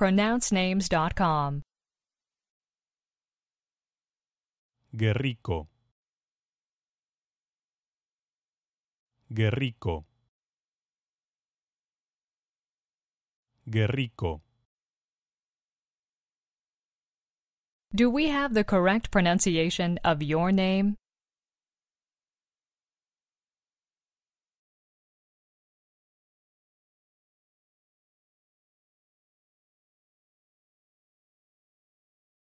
pronouncenames.com. Guerrico. Guerrico. Guerrico. Do we have the correct pronunciation of your name?